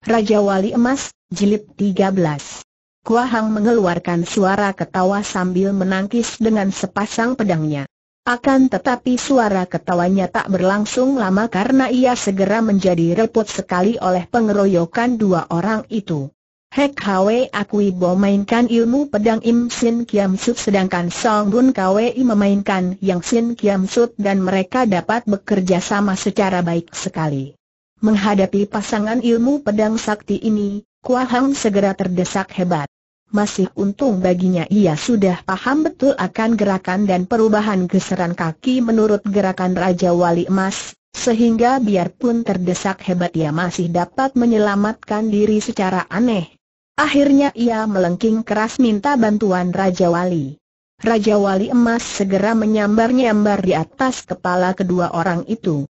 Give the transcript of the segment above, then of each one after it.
Raja Wali Emas, Jilid 13. Hang mengeluarkan suara ketawa sambil menangkis dengan sepasang pedangnya. Akan tetapi suara ketawanya tak berlangsung lama karena ia segera menjadi repot sekali oleh pengeroyokan dua orang itu. Hek Hwe akui Bo mainkan ilmu pedang Im Sin Kiam Sut sedangkan Song Bun Kwe memainkan Yang Sin Kiam Sut dan mereka dapat bekerja sama secara baik sekali. Menghadapi pasangan ilmu pedang sakti ini, kuahang segera terdesak hebat. Masih untung baginya ia sudah paham betul akan gerakan dan perubahan geseran kaki menurut gerakan Raja Wali Emas, sehingga biarpun terdesak hebat ia masih dapat menyelamatkan diri secara aneh. Akhirnya ia melengking keras minta bantuan Raja Wali. Raja Wali Emas segera menyambar-nyambar di atas kepala kedua orang itu.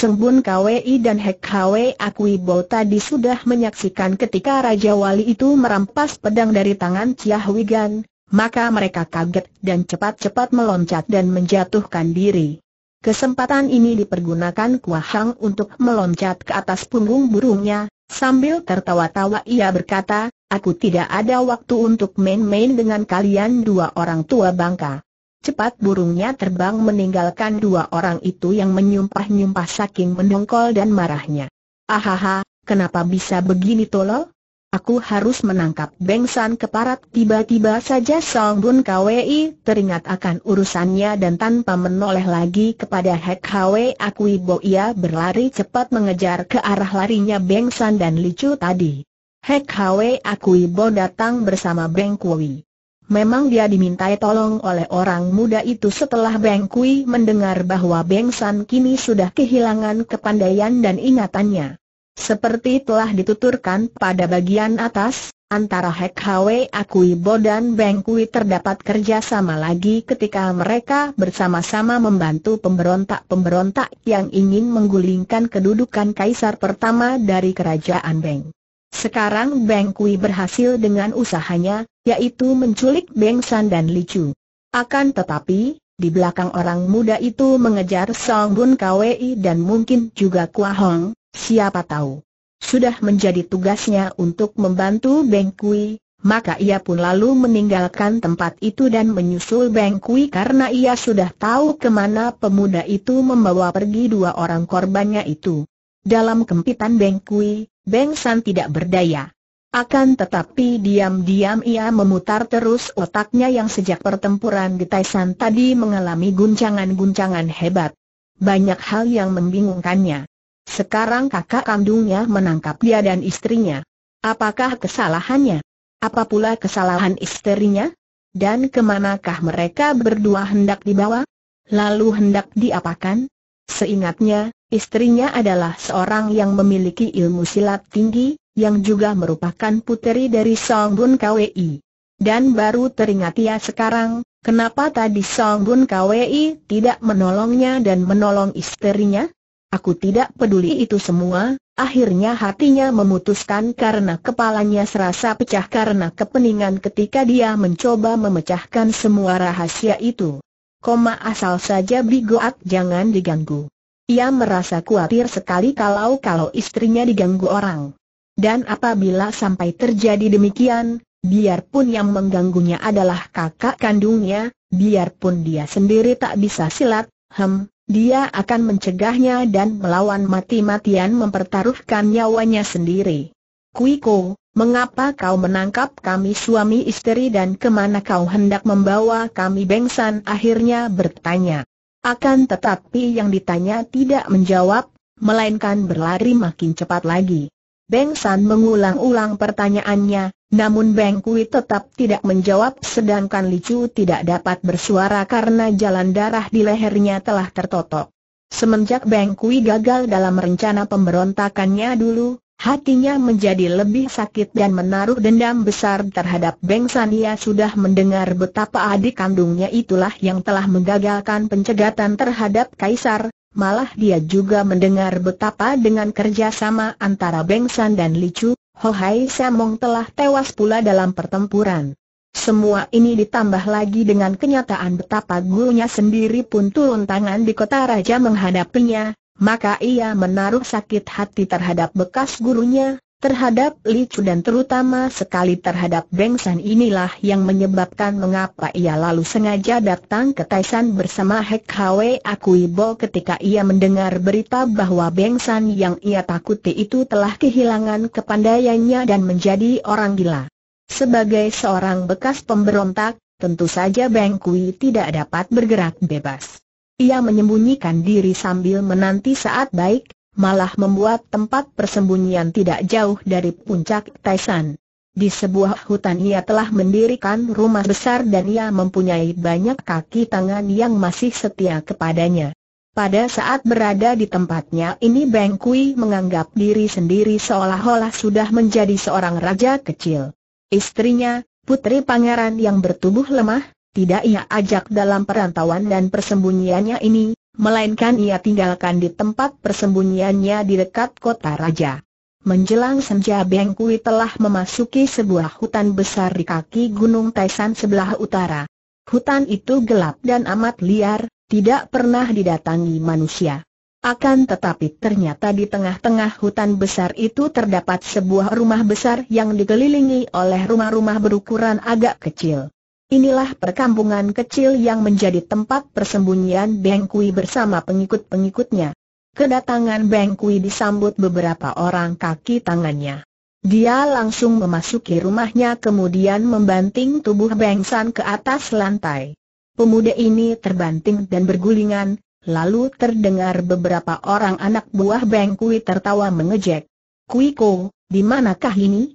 Sembun KWI dan Hek Akui Akwibo tadi sudah menyaksikan ketika Raja Wali itu merampas pedang dari tangan Chia Wigan, maka mereka kaget dan cepat-cepat meloncat dan menjatuhkan diri. Kesempatan ini dipergunakan Kuahang untuk meloncat ke atas punggung burungnya, sambil tertawa-tawa ia berkata, aku tidak ada waktu untuk main-main dengan kalian dua orang tua bangka. Cepat burungnya terbang meninggalkan dua orang itu yang menyumpah-nyumpah saking mendongkol dan marahnya. Ahaha, kenapa bisa begini tolol? Aku harus menangkap bengsan keparat tiba-tiba saja Song Bun Kwi teringat akan urusannya dan tanpa menoleh lagi kepada Hek Hwe Akui Bo ia berlari cepat mengejar ke arah larinya bengsan dan licu tadi. Hek Hwe Akui Bo datang bersama Beng Kui. Memang dia dimintai tolong oleh orang muda itu setelah Beng Kui mendengar bahwa Beng San kini sudah kehilangan kepandaian dan ingatannya. Seperti telah dituturkan pada bagian atas, antara Hek Hwe Akui Bo dan Beng Kui terdapat kerjasama lagi ketika mereka bersama-sama membantu pemberontak-pemberontak yang ingin menggulingkan kedudukan kaisar pertama dari kerajaan Beng. Sekarang Beng Kui berhasil dengan usahanya, yaitu menculik Beng San dan Li Chu. Akan tetapi, di belakang orang muda itu mengejar Song Bun Kwei dan mungkin juga Kua Hong, siapa tahu. Sudah menjadi tugasnya untuk membantu Beng Kui, maka ia pun lalu meninggalkan tempat itu dan menyusul Beng Kui karena ia sudah tahu kemana pemuda itu membawa pergi dua orang korbannya itu. Dalam kempitan Beng Kui, Beng San tidak berdaya. Akan tetapi diam-diam ia memutar terus otaknya yang sejak pertempuran getasan tadi mengalami guncangan-guncangan hebat. Banyak hal yang membingungkannya. Sekarang kakak kandungnya menangkap dia dan istrinya. Apakah kesalahannya? Apa pula kesalahan istrinya? Dan kemanakah mereka berdua hendak dibawa? Lalu hendak diapakan? Seingatnya, Istrinya adalah seorang yang memiliki ilmu silat tinggi, yang juga merupakan puteri dari Song Bun Kwi. Dan baru teringat ia sekarang, kenapa tadi Song Bun Kwi tidak menolongnya dan menolong istrinya? Aku tidak peduli itu semua, akhirnya hatinya memutuskan karena kepalanya serasa pecah karena kepeningan ketika dia mencoba memecahkan semua rahasia itu. Koma asal saja Bigoat jangan diganggu. Ia merasa khawatir sekali kalau-kalau istrinya diganggu orang. Dan apabila sampai terjadi demikian, biarpun yang mengganggunya adalah kakak kandungnya, biarpun dia sendiri tak bisa silat, hem, dia akan mencegahnya dan melawan mati-matian mempertaruhkan nyawanya sendiri. Kuiko, mengapa kau menangkap kami suami istri dan kemana kau hendak membawa kami bengsan akhirnya bertanya akan tetapi yang ditanya tidak menjawab, melainkan berlari makin cepat lagi. Beng San mengulang-ulang pertanyaannya, namun Beng Kui tetap tidak menjawab sedangkan Li Chu tidak dapat bersuara karena jalan darah di lehernya telah tertotok. Semenjak Beng Kui gagal dalam rencana pemberontakannya dulu, Hatinya menjadi lebih sakit dan menaruh dendam besar terhadap Beng San Ia sudah mendengar betapa adik kandungnya itulah yang telah menggagalkan pencegatan terhadap Kaisar, malah dia juga mendengar betapa dengan kerjasama antara Beng San dan Li Chu, Ho Hai Samong telah tewas pula dalam pertempuran. Semua ini ditambah lagi dengan kenyataan betapa gurunya sendiri pun turun tangan di kota raja menghadapinya, maka ia menaruh sakit hati terhadap bekas gurunya, terhadap Li Chu dan terutama sekali terhadap Beng San inilah yang menyebabkan mengapa ia lalu sengaja datang ke Taishan bersama Hek Hwe Akuibo ketika ia mendengar berita bahwa Beng San yang ia takuti itu telah kehilangan kepandaiannya dan menjadi orang gila. Sebagai seorang bekas pemberontak, tentu saja Beng Kui tidak dapat bergerak bebas. Ia menyembunyikan diri sambil menanti saat baik, malah membuat tempat persembunyian tidak jauh dari puncak Taisan. Di sebuah hutan ia telah mendirikan rumah besar dan ia mempunyai banyak kaki tangan yang masih setia kepadanya. Pada saat berada di tempatnya ini Beng Kui menganggap diri sendiri seolah-olah sudah menjadi seorang raja kecil. Istrinya, putri pangeran yang bertubuh lemah, tidak ia ajak dalam perantauan dan persembunyiannya ini, melainkan ia tinggalkan di tempat persembunyiannya di dekat kota raja. Menjelang senja Bengkui telah memasuki sebuah hutan besar di kaki Gunung Taisan sebelah utara. Hutan itu gelap dan amat liar, tidak pernah didatangi manusia. Akan tetapi ternyata di tengah-tengah hutan besar itu terdapat sebuah rumah besar yang dikelilingi oleh rumah-rumah berukuran agak kecil. Inilah perkampungan kecil yang menjadi tempat persembunyian Beng Kui bersama pengikut-pengikutnya. Kedatangan Beng Kui disambut beberapa orang kaki tangannya. Dia langsung memasuki rumahnya kemudian membanting tubuh Beng San ke atas lantai. Pemuda ini terbanting dan bergulingan, lalu terdengar beberapa orang anak buah Beng Kui tertawa mengejek. Kui Ko, di manakah ini?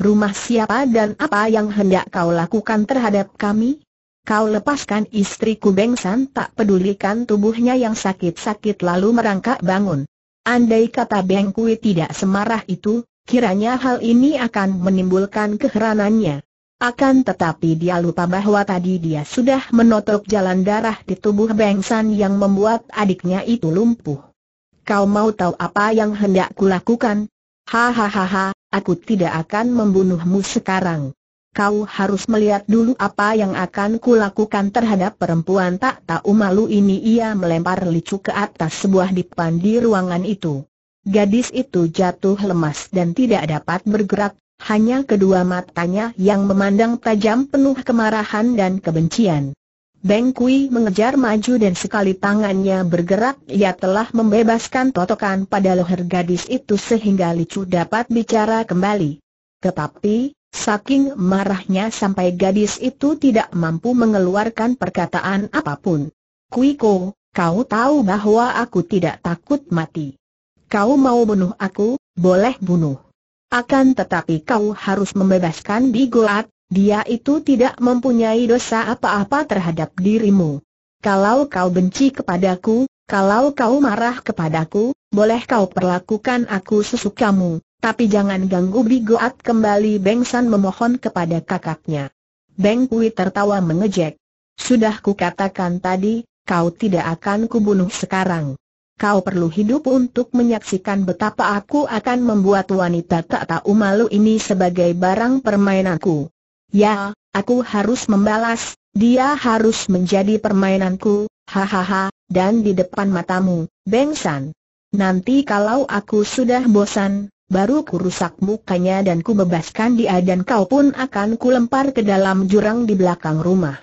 rumah siapa dan apa yang hendak kau lakukan terhadap kami? Kau lepaskan istriku Beng San tak pedulikan tubuhnya yang sakit-sakit lalu merangkak bangun. Andai kata Beng Kui tidak semarah itu, kiranya hal ini akan menimbulkan keheranannya. Akan tetapi dia lupa bahwa tadi dia sudah menotok jalan darah di tubuh Beng San yang membuat adiknya itu lumpuh. Kau mau tahu apa yang hendak kulakukan? Hahaha, aku tidak akan membunuhmu sekarang. Kau harus melihat dulu apa yang akan kulakukan terhadap perempuan tak tahu malu ini ia melempar licu ke atas sebuah dipan di ruangan itu. Gadis itu jatuh lemas dan tidak dapat bergerak, hanya kedua matanya yang memandang tajam penuh kemarahan dan kebencian. Beng Kui mengejar maju dan sekali tangannya bergerak ia telah membebaskan totokan pada leher gadis itu sehingga Licu dapat bicara kembali. Tetapi, saking marahnya sampai gadis itu tidak mampu mengeluarkan perkataan apapun. Ko, kau tahu bahwa aku tidak takut mati. Kau mau bunuh aku, boleh bunuh. Akan tetapi kau harus membebaskan Bigoat, dia itu tidak mempunyai dosa apa-apa terhadap dirimu. Kalau kau benci kepadaku, kalau kau marah kepadaku, boleh kau perlakukan aku sesukamu, tapi jangan ganggu Bigoat kembali Beng memohon kepada kakaknya. Beng Kui tertawa mengejek. Sudah ku katakan tadi, kau tidak akan kubunuh sekarang. Kau perlu hidup untuk menyaksikan betapa aku akan membuat wanita tak tahu malu ini sebagai barang permainanku. Ya, aku harus membalas, dia harus menjadi permainanku, hahaha, dan di depan matamu, Beng Nanti kalau aku sudah bosan, baru ku rusak mukanya dan ku bebaskan dia dan kau pun akan ku lempar ke dalam jurang di belakang rumah.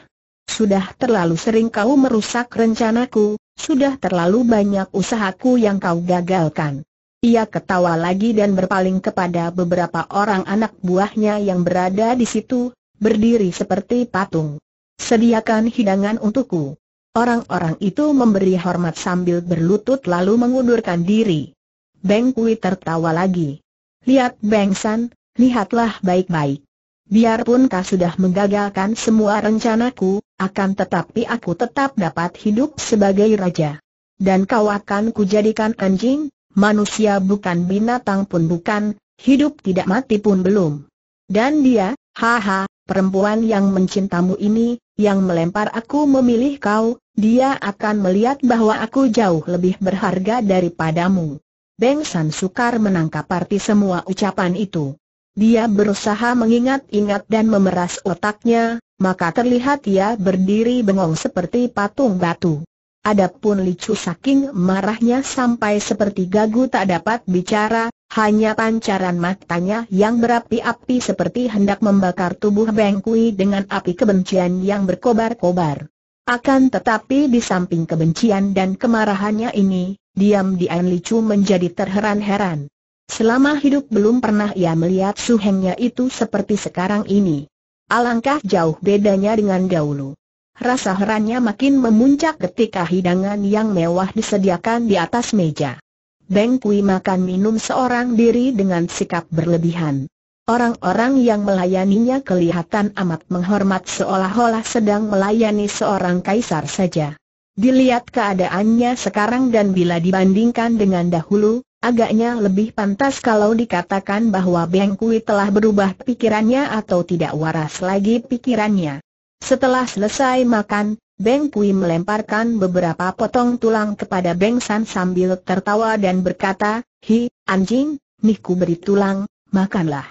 Sudah terlalu sering kau merusak rencanaku, sudah terlalu banyak usahaku yang kau gagalkan. Ia ketawa lagi dan berpaling kepada beberapa orang anak buahnya yang berada di situ, berdiri seperti patung. Sediakan hidangan untukku. Orang-orang itu memberi hormat sambil berlutut lalu mengundurkan diri. Beng Kui tertawa lagi. Lihat Beng San, lihatlah baik-baik. Biarpun kau sudah menggagalkan semua rencanaku, akan tetapi aku tetap dapat hidup sebagai raja. Dan kau akan kujadikan anjing, Manusia bukan binatang pun bukan, hidup tidak mati pun belum. Dan dia, haha, perempuan yang mencintamu ini, yang melempar aku memilih kau, dia akan melihat bahwa aku jauh lebih berharga daripadamu. Beng San sukar menangkap arti semua ucapan itu. Dia berusaha mengingat-ingat dan memeras otaknya, maka terlihat ia berdiri bengong seperti patung batu. Adapun Licu saking marahnya sampai seperti gagu tak dapat bicara, hanya pancaran matanya yang berapi-api seperti hendak membakar tubuh Beng Kui dengan api kebencian yang berkobar-kobar. Akan tetapi di samping kebencian dan kemarahannya ini, diam-diam Licu menjadi terheran-heran. Selama hidup belum pernah ia melihat suhengnya itu seperti sekarang ini. Alangkah jauh bedanya dengan dahulu rasa herannya makin memuncak ketika hidangan yang mewah disediakan di atas meja. Beng Kui makan minum seorang diri dengan sikap berlebihan. Orang-orang yang melayaninya kelihatan amat menghormat seolah-olah sedang melayani seorang kaisar saja. Dilihat keadaannya sekarang dan bila dibandingkan dengan dahulu, agaknya lebih pantas kalau dikatakan bahwa Beng Kui telah berubah pikirannya atau tidak waras lagi pikirannya. Setelah selesai makan, Beng Kui melemparkan beberapa potong tulang kepada Beng San sambil tertawa dan berkata, Hi, anjing, niku beri tulang, makanlah.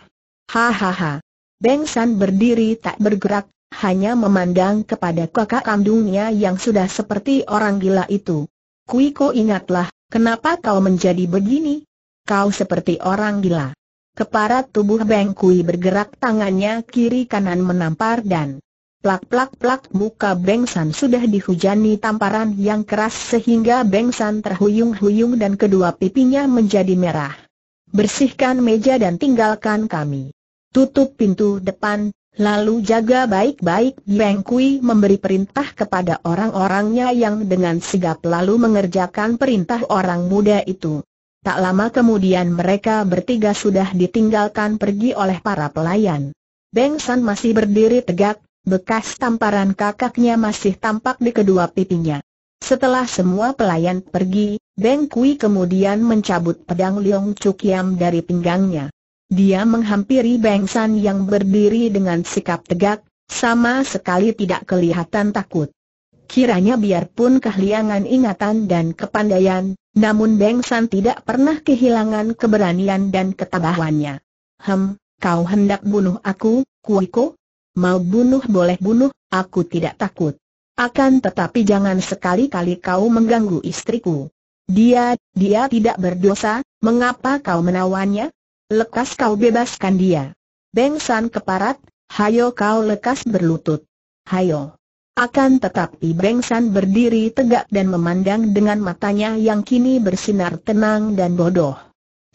Hahaha. Beng San berdiri tak bergerak, hanya memandang kepada kakak kandungnya yang sudah seperti orang gila itu. Kuiko ingatlah, kenapa kau menjadi begini? Kau seperti orang gila. Keparat tubuh Beng Kui bergerak tangannya kiri kanan menampar dan Plak-plak-plak muka Bengsan sudah dihujani tamparan yang keras sehingga Bengsan terhuyung-huyung dan kedua pipinya menjadi merah. Bersihkan meja dan tinggalkan kami. Tutup pintu depan, lalu jaga baik-baik. Beng Kui memberi perintah kepada orang-orangnya yang dengan sigap lalu mengerjakan perintah orang muda itu. Tak lama kemudian mereka bertiga sudah ditinggalkan pergi oleh para pelayan. Beng San masih berdiri tegak, Bekas tamparan kakaknya masih tampak di kedua pipinya. Setelah semua pelayan pergi, Beng Kui kemudian mencabut pedang Leong Chuk Yam dari pinggangnya. Dia menghampiri Beng San yang berdiri dengan sikap tegak, sama sekali tidak kelihatan takut. Kiranya biarpun kehilangan ingatan dan kepandaian, namun Beng San tidak pernah kehilangan keberanian dan ketabahannya. Hem, kau hendak bunuh aku, Kuiko? Mau bunuh boleh bunuh, aku tidak takut. Akan tetapi jangan sekali-kali kau mengganggu istriku. Dia, dia tidak berdosa, mengapa kau menawannya? Lekas kau bebaskan dia. Bengsan keparat, hayo kau lekas berlutut. Hayo. Akan tetapi Bengsan berdiri tegak dan memandang dengan matanya yang kini bersinar tenang dan bodoh.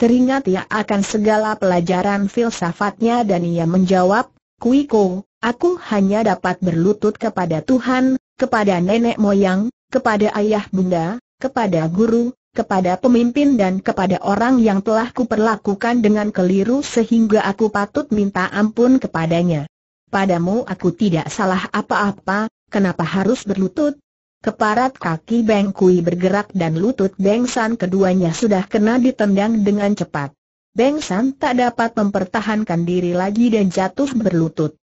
Teringat ia akan segala pelajaran filsafatnya dan ia menjawab, Kuiko, Aku hanya dapat berlutut kepada Tuhan, kepada nenek moyang, kepada ayah bunda, kepada guru, kepada pemimpin dan kepada orang yang telah kuperlakukan dengan keliru sehingga aku patut minta ampun kepadanya. Padamu aku tidak salah apa-apa, kenapa harus berlutut? Keparat kaki Beng Kui bergerak dan lutut Beng San keduanya sudah kena ditendang dengan cepat. Beng San tak dapat mempertahankan diri lagi dan jatuh berlutut.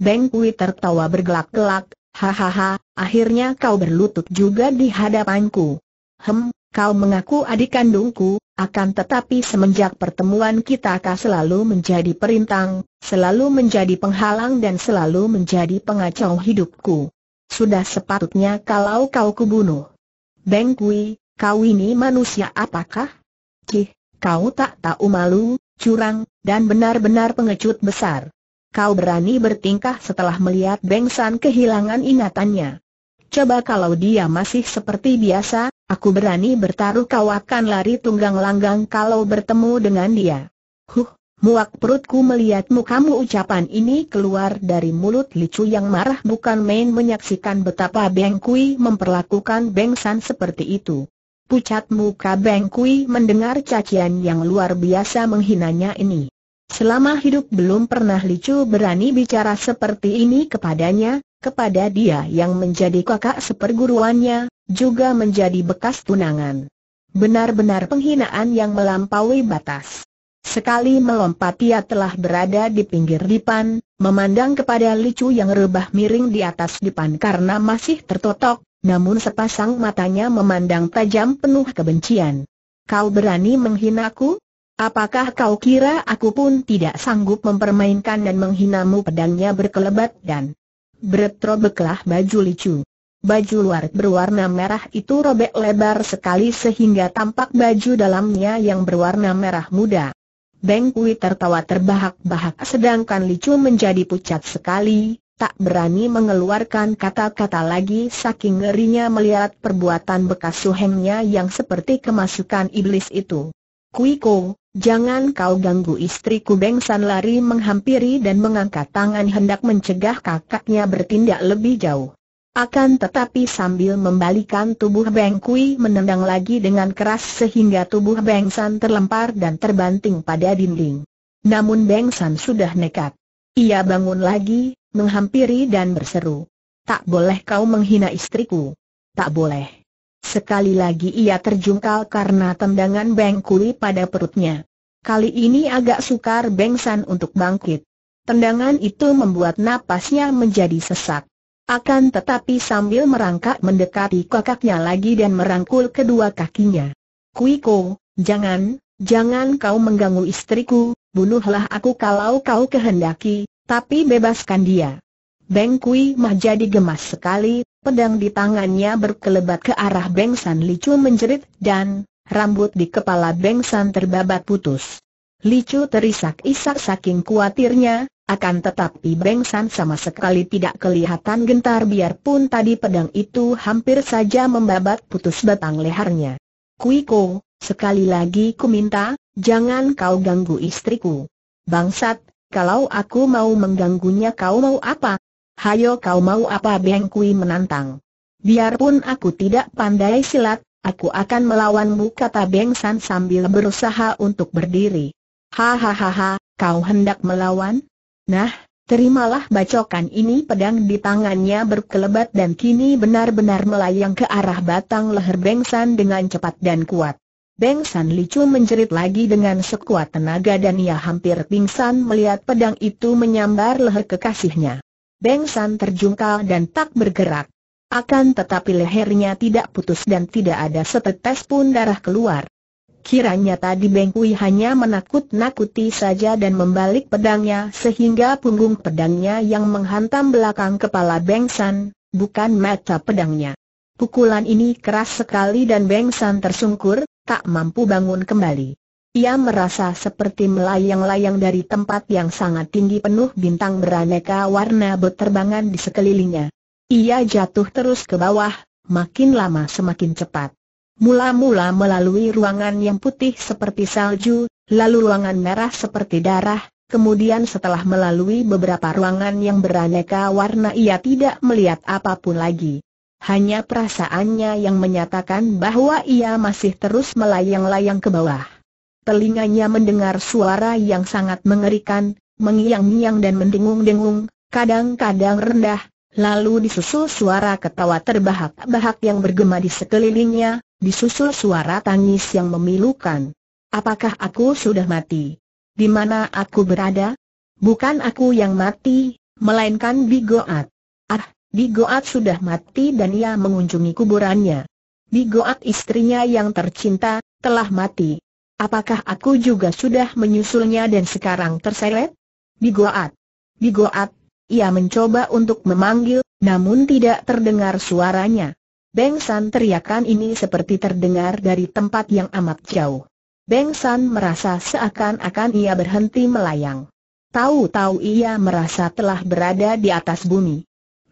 Beng Kui tertawa bergelak-gelak, hahaha, akhirnya kau berlutut juga di hadapanku. Hem, kau mengaku adik kandungku, akan tetapi semenjak pertemuan kita kau selalu menjadi perintang, selalu menjadi penghalang dan selalu menjadi pengacau hidupku. Sudah sepatutnya kalau kau kubunuh. Beng Kui, kau ini manusia apakah? Cih, kau tak tahu malu, curang, dan benar-benar pengecut besar kau berani bertingkah setelah melihat Beng San kehilangan ingatannya. Coba kalau dia masih seperti biasa, aku berani bertaruh kau akan lari tunggang langgang kalau bertemu dengan dia. Huh, muak perutku melihat mukamu ucapan ini keluar dari mulut Licu yang marah bukan main menyaksikan betapa Beng Kui memperlakukan Beng San seperti itu. Pucat muka Beng Kui mendengar cacian yang luar biasa menghinanya ini. Selama hidup belum pernah Licu berani bicara seperti ini kepadanya, kepada dia yang menjadi kakak seperguruannya, juga menjadi bekas tunangan. Benar-benar penghinaan yang melampaui batas. Sekali melompat ia telah berada di pinggir dipan, memandang kepada Licu yang rebah miring di atas dipan karena masih tertotok, namun sepasang matanya memandang tajam penuh kebencian. Kau berani menghinaku? Apakah kau kira aku pun tidak sanggup mempermainkan dan menghinamu pedangnya berkelebat dan beretrobeklah baju licu. Baju luar berwarna merah itu robek lebar sekali sehingga tampak baju dalamnya yang berwarna merah muda. Beng Kui tertawa terbahak-bahak sedangkan Licu menjadi pucat sekali, tak berani mengeluarkan kata-kata lagi saking ngerinya melihat perbuatan bekas suhengnya yang seperti kemasukan iblis itu. Kuiko, jangan kau ganggu istriku Beng San lari menghampiri dan mengangkat tangan hendak mencegah kakaknya bertindak lebih jauh. Akan tetapi sambil membalikan tubuh Beng Kui menendang lagi dengan keras sehingga tubuh Beng San terlempar dan terbanting pada dinding. Namun Beng San sudah nekat. Ia bangun lagi, menghampiri dan berseru. Tak boleh kau menghina istriku. Tak boleh. Sekali lagi ia terjungkal karena tendangan Beng Kui pada perutnya. Kali ini agak sukar Beng San untuk bangkit. Tendangan itu membuat napasnya menjadi sesak. Akan tetapi sambil merangkak mendekati kakaknya lagi dan merangkul kedua kakinya. Kuiko, jangan, jangan kau mengganggu istriku, bunuhlah aku kalau kau kehendaki, tapi bebaskan dia. Beng Kui mah jadi gemas sekali, pedang di tangannya berkelebat ke arah Beng San Licu menjerit dan rambut di kepala Beng San terbabat putus. Licu terisak-isak saking kuatirnya, akan tetapi Beng San sama sekali tidak kelihatan gentar biarpun tadi pedang itu hampir saja membabat putus batang lehernya. Kuiko, sekali lagi ku minta, jangan kau ganggu istriku. Bangsat, kalau aku mau mengganggunya kau mau apa? Hayo kau mau apa Beng Kui menantang. Biarpun aku tidak pandai silat, aku akan melawanmu kata Beng San sambil berusaha untuk berdiri. Hahaha, kau hendak melawan? Nah, terimalah bacokan ini pedang di tangannya berkelebat dan kini benar-benar melayang ke arah batang leher Beng San dengan cepat dan kuat. Beng San Licu menjerit lagi dengan sekuat tenaga dan ia hampir pingsan melihat pedang itu menyambar leher kekasihnya. Beng San terjungkal dan tak bergerak. Akan tetapi lehernya tidak putus dan tidak ada setetes pun darah keluar. Kiranya tadi Beng Kui hanya menakut-nakuti saja dan membalik pedangnya sehingga punggung pedangnya yang menghantam belakang kepala Beng San, bukan mata pedangnya. Pukulan ini keras sekali dan Beng San tersungkur, tak mampu bangun kembali. Ia merasa seperti melayang-layang dari tempat yang sangat tinggi penuh bintang beraneka warna berterbangan di sekelilingnya. Ia jatuh terus ke bawah, makin lama semakin cepat. Mula-mula melalui ruangan yang putih seperti salju, lalu ruangan merah seperti darah, kemudian setelah melalui beberapa ruangan yang beraneka warna ia tidak melihat apapun lagi. Hanya perasaannya yang menyatakan bahwa ia masih terus melayang-layang ke bawah telinganya mendengar suara yang sangat mengerikan, mengiang-ngiang dan mendengung-dengung, kadang-kadang rendah, lalu disusul suara ketawa terbahak-bahak yang bergema di sekelilingnya, disusul suara tangis yang memilukan. Apakah aku sudah mati? Di mana aku berada? Bukan aku yang mati, melainkan Bigoat. Ah, Bigoat sudah mati dan ia mengunjungi kuburannya. Bigoat istrinya yang tercinta, telah mati. Apakah aku juga sudah menyusulnya dan sekarang terseret? Bigoat. Bigoat, ia mencoba untuk memanggil, namun tidak terdengar suaranya. Bengsan teriakan ini seperti terdengar dari tempat yang amat jauh. Bengsan merasa seakan-akan ia berhenti melayang. Tahu-tahu ia merasa telah berada di atas bumi.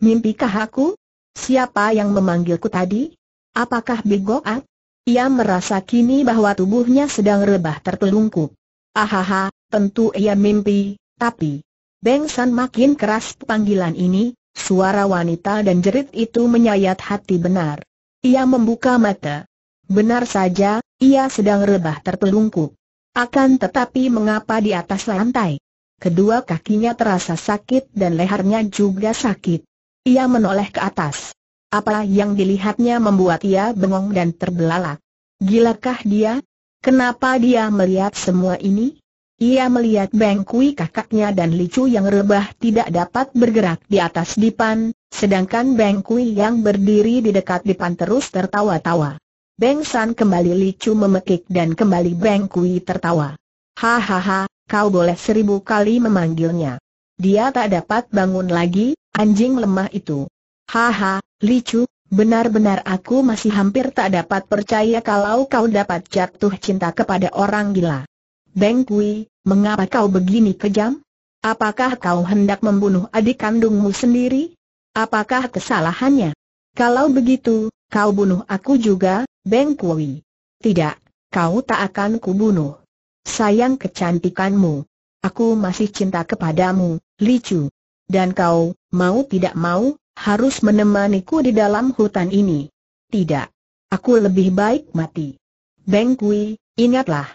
Mimpikah aku? Siapa yang memanggilku tadi? Apakah Bigoat? Ia merasa kini bahwa tubuhnya sedang rebah tertelungkup. Ahaha, tentu ia mimpi, tapi... Beng San makin keras panggilan ini, suara wanita dan jerit itu menyayat hati benar. Ia membuka mata. Benar saja, ia sedang rebah tertelungkup. Akan tetapi mengapa di atas lantai? Kedua kakinya terasa sakit dan lehernya juga sakit. Ia menoleh ke atas. Apa yang dilihatnya membuat ia bengong dan terbelalak. Gilakah dia? Kenapa dia melihat semua ini? Ia melihat Bengkui kakaknya dan Licu yang rebah tidak dapat bergerak di atas dipan, sedangkan Bengkui yang berdiri di dekat dipan terus tertawa-tawa. Beng San kembali Licu memekik dan kembali Bengkui tertawa. Hahaha, kau boleh seribu kali memanggilnya. Dia tak dapat bangun lagi, anjing lemah itu. Haha, Licu, benar-benar aku masih hampir tak dapat percaya kalau kau dapat jatuh cinta kepada orang gila. Beng Kui, mengapa kau begini kejam? Apakah kau hendak membunuh adik kandungmu sendiri? Apakah kesalahannya? Kalau begitu, kau bunuh aku juga, Beng Kui. Tidak, kau tak akan kubunuh. Sayang kecantikanmu. Aku masih cinta kepadamu, Li Chu. Dan kau, mau tidak mau, harus menemaniku di dalam hutan ini. Tidak. Aku lebih baik mati. Beng Kui, ingatlah.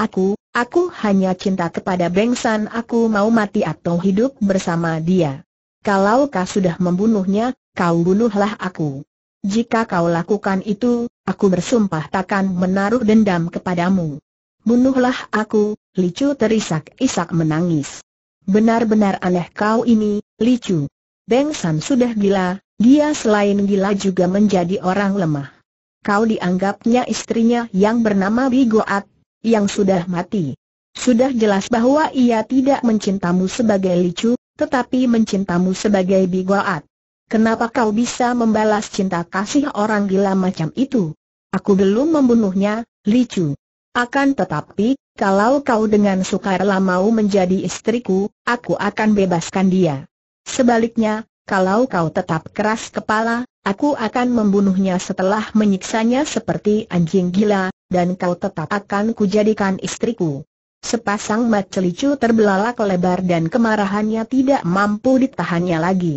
Aku, aku hanya cinta kepada Beng San aku mau mati atau hidup bersama dia. Kalau kau sudah membunuhnya, kau bunuhlah aku. Jika kau lakukan itu, aku bersumpah takkan menaruh dendam kepadamu. Bunuhlah aku, Licu terisak-isak menangis. Benar-benar aneh kau ini, Licu. Beng San sudah gila, dia selain gila juga menjadi orang lemah. Kau dianggapnya istrinya yang bernama Bigoat, yang sudah mati. Sudah jelas bahwa ia tidak mencintamu sebagai Licu, tetapi mencintamu sebagai Bigoat. Kenapa kau bisa membalas cinta kasih orang gila macam itu? Aku belum membunuhnya, Licu. Akan tetapi, kalau kau dengan sukarela mau menjadi istriku, aku akan bebaskan dia. Sebaliknya, kalau kau tetap keras kepala, aku akan membunuhnya setelah menyiksanya seperti anjing gila, dan kau tetap akan kujadikan istriku. Sepasang mata licu terbelalak lebar dan kemarahannya tidak mampu ditahannya lagi.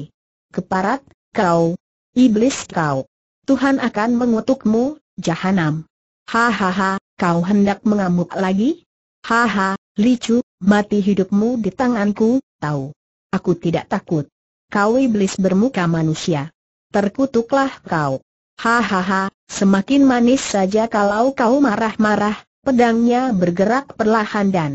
Keparat, kau, iblis kau. Tuhan akan mengutukmu, jahanam. Hahaha, kau hendak mengamuk lagi? Haha, licu, mati hidupmu di tanganku, tahu. Aku tidak takut. Kau iblis bermuka manusia. Terkutuklah kau. Hahaha, semakin manis saja kalau kau marah-marah, pedangnya bergerak perlahan dan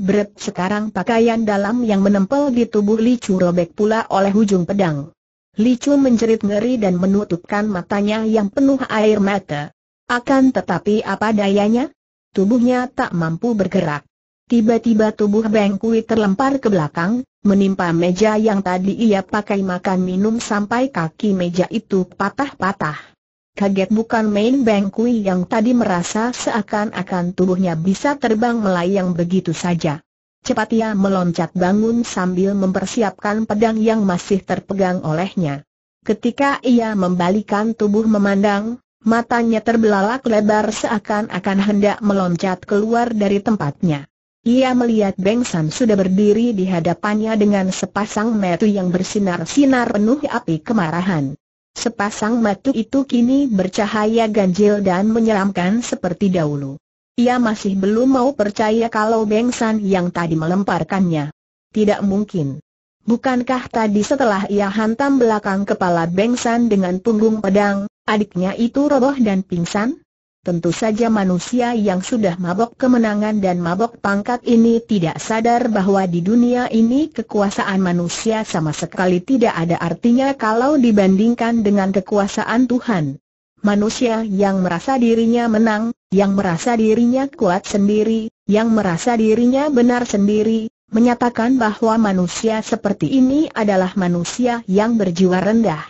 Bret sekarang pakaian dalam yang menempel di tubuh Licu robek pula oleh ujung pedang. Licu menjerit ngeri dan menutupkan matanya yang penuh air mata. Akan tetapi apa dayanya? Tubuhnya tak mampu bergerak. Tiba-tiba tubuh Bengkui terlempar ke belakang, menimpa meja yang tadi ia pakai makan minum sampai kaki meja itu patah-patah. Kaget bukan main Bengkui yang tadi merasa seakan-akan tubuhnya bisa terbang melayang begitu saja. Cepat ia meloncat bangun sambil mempersiapkan pedang yang masih terpegang olehnya. Ketika ia membalikan tubuh memandang, matanya terbelalak lebar seakan-akan hendak meloncat keluar dari tempatnya. Ia melihat Beng Sam sudah berdiri di hadapannya dengan sepasang mata yang bersinar-sinar penuh api kemarahan. Sepasang mata itu kini bercahaya ganjil dan menyeramkan seperti dahulu. Ia masih belum mau percaya kalau Beng San yang tadi melemparkannya. Tidak mungkin. Bukankah tadi setelah ia hantam belakang kepala Beng San dengan punggung pedang, adiknya itu roboh dan pingsan? Tentu saja manusia yang sudah mabok kemenangan dan mabok pangkat ini tidak sadar bahwa di dunia ini kekuasaan manusia sama sekali tidak ada artinya kalau dibandingkan dengan kekuasaan Tuhan. Manusia yang merasa dirinya menang, yang merasa dirinya kuat sendiri, yang merasa dirinya benar sendiri, menyatakan bahwa manusia seperti ini adalah manusia yang berjiwa rendah.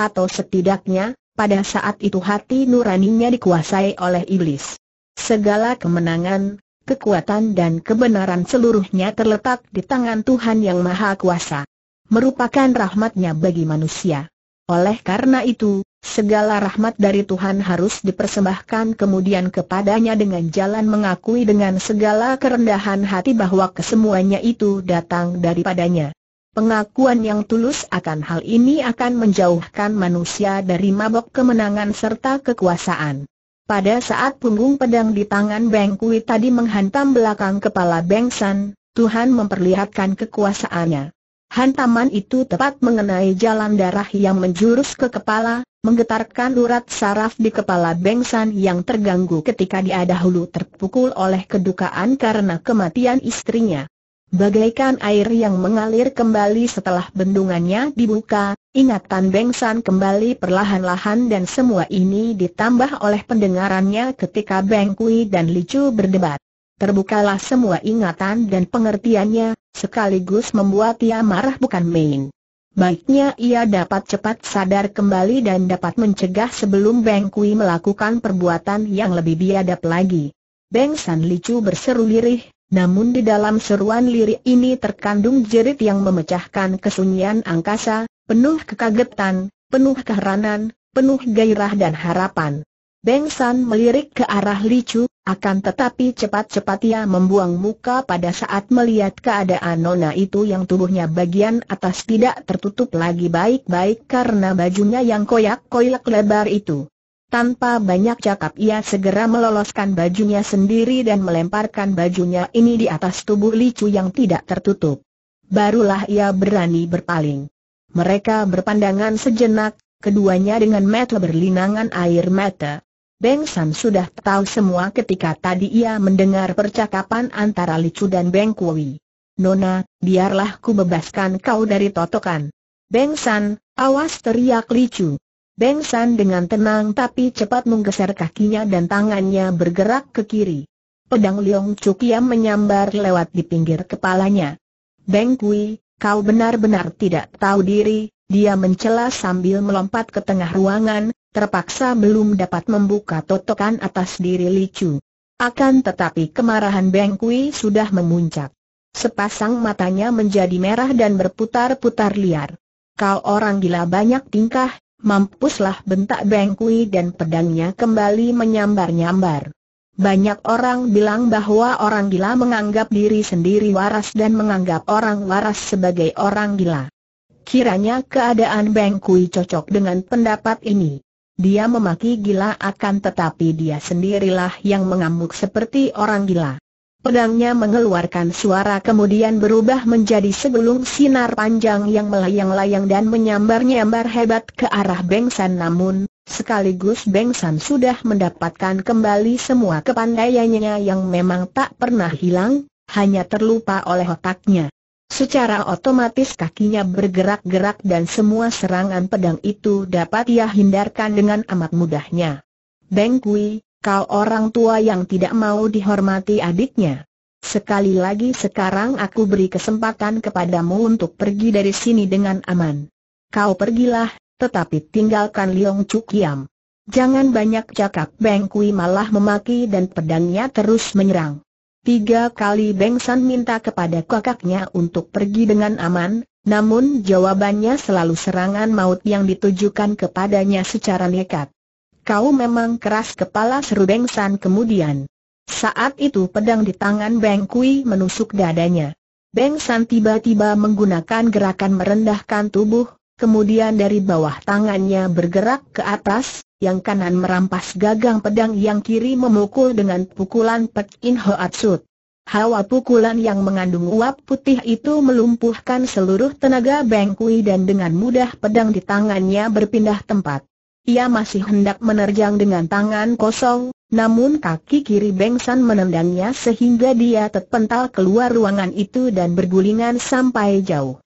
Atau setidaknya, pada saat itu hati nuraninya dikuasai oleh iblis. Segala kemenangan, kekuatan dan kebenaran seluruhnya terletak di tangan Tuhan Yang Maha Kuasa. Merupakan rahmatnya bagi manusia. Oleh karena itu, segala rahmat dari Tuhan harus dipersembahkan kemudian kepadanya dengan jalan mengakui dengan segala kerendahan hati bahwa kesemuanya itu datang daripadanya. Pengakuan yang tulus akan hal ini akan menjauhkan manusia dari mabok kemenangan serta kekuasaan. Pada saat punggung pedang di tangan Beng Kui tadi menghantam belakang kepala Beng San, Tuhan memperlihatkan kekuasaannya. Hantaman itu tepat mengenai jalan darah yang menjurus ke kepala, menggetarkan urat saraf di kepala Beng San yang terganggu ketika dia dahulu terpukul oleh kedukaan karena kematian istrinya. Bagaikan air yang mengalir kembali setelah bendungannya dibuka, ingatan Beng kembali perlahan-lahan dan semua ini ditambah oleh pendengarannya ketika Beng Kui dan Licu berdebat. Terbukalah semua ingatan dan pengertiannya, sekaligus membuat ia marah bukan main. Baiknya ia dapat cepat sadar kembali dan dapat mencegah sebelum Beng melakukan perbuatan yang lebih biadab lagi. Beng San Licu berseru lirih, namun di dalam seruan lirik ini terkandung jerit yang memecahkan kesunyian angkasa, penuh kekagetan, penuh keheranan, penuh gairah dan harapan. Beng San melirik ke arah Licu, akan tetapi cepat-cepat ia membuang muka pada saat melihat keadaan Nona itu yang tubuhnya bagian atas tidak tertutup lagi baik-baik karena bajunya yang koyak-koyak lebar itu. Tanpa banyak cakap ia segera meloloskan bajunya sendiri dan melemparkan bajunya ini di atas tubuh Licu yang tidak tertutup. Barulah ia berani berpaling. Mereka berpandangan sejenak, keduanya dengan mata berlinangan air mata. Beng San sudah tahu semua ketika tadi ia mendengar percakapan antara Licu dan Beng Kui. Nona, biarlah ku bebaskan kau dari totokan. Beng San, awas teriak Licu. Beng San dengan tenang tapi cepat menggeser kakinya dan tangannya bergerak ke kiri. Pedang Liong Cukiam menyambar lewat di pinggir kepalanya. Beng Kui, kau benar-benar tidak tahu diri, dia mencela sambil melompat ke tengah ruangan, terpaksa belum dapat membuka totokan atas diri Chu. Akan tetapi kemarahan Beng Kui sudah memuncak. Sepasang matanya menjadi merah dan berputar-putar liar. Kau orang gila banyak tingkah, Mampuslah bentak Bengkui dan pedangnya kembali menyambar-nyambar. Banyak orang bilang bahwa orang gila menganggap diri sendiri waras dan menganggap orang waras sebagai orang gila. Kiranya keadaan Bengkui cocok dengan pendapat ini. Dia memaki gila akan tetapi dia sendirilah yang mengamuk seperti orang gila. Pedangnya mengeluarkan suara kemudian berubah menjadi segulung sinar panjang yang melayang-layang dan menyambar-nyambar hebat ke arah Bengsan namun, sekaligus Bengsan sudah mendapatkan kembali semua kepandaiannya yang memang tak pernah hilang, hanya terlupa oleh otaknya. Secara otomatis kakinya bergerak-gerak dan semua serangan pedang itu dapat ia hindarkan dengan amat mudahnya. Beng Kui, Kau orang tua yang tidak mau dihormati adiknya. Sekali lagi sekarang aku beri kesempatan kepadamu untuk pergi dari sini dengan aman. Kau pergilah, tetapi tinggalkan Liong Chu Jangan banyak cakap Beng Kui malah memaki dan pedangnya terus menyerang. Tiga kali Beng San minta kepada kakaknya untuk pergi dengan aman, namun jawabannya selalu serangan maut yang ditujukan kepadanya secara nekat kau memang keras kepala seru Beng San kemudian. Saat itu pedang di tangan Beng Kui menusuk dadanya. Beng San tiba-tiba menggunakan gerakan merendahkan tubuh, kemudian dari bawah tangannya bergerak ke atas, yang kanan merampas gagang pedang yang kiri memukul dengan pukulan Pek In Hoat Sut. Hawa pukulan yang mengandung uap putih itu melumpuhkan seluruh tenaga Beng Kui dan dengan mudah pedang di tangannya berpindah tempat. Ia masih hendak menerjang dengan tangan kosong, namun kaki kiri Beng San menendangnya sehingga dia terpental keluar ruangan itu dan bergulingan sampai jauh.